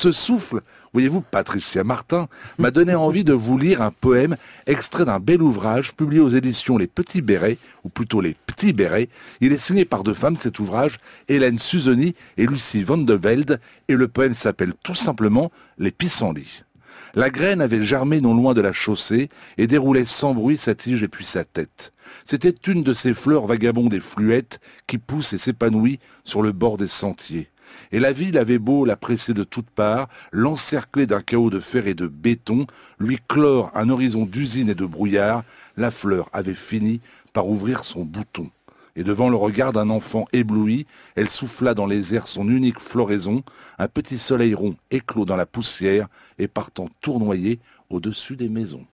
Ce souffle, voyez-vous, Patricia Martin, m'a donné envie de vous lire un poème extrait d'un bel ouvrage publié aux éditions Les Petits Bérets, ou plutôt Les Petits Bérets. Il est signé par deux femmes, cet ouvrage, Hélène Suzoni et Lucie Van de Velde, et le poème s'appelle tout simplement Les Pissenlits. La graine avait germé non loin de la chaussée et déroulait sans bruit sa tige et puis sa tête. C'était une de ces fleurs vagabondes et fluettes qui poussent et s'épanouit sur le bord des sentiers. Et la ville avait beau la presser de toutes parts, l'encercler d'un chaos de fer et de béton, lui clore un horizon d'usines et de brouillard, la fleur avait fini par ouvrir son bouton. Et devant le regard d'un enfant ébloui, elle souffla dans les airs son unique floraison, un petit soleil rond éclos dans la poussière et partant tournoyer au-dessus des maisons.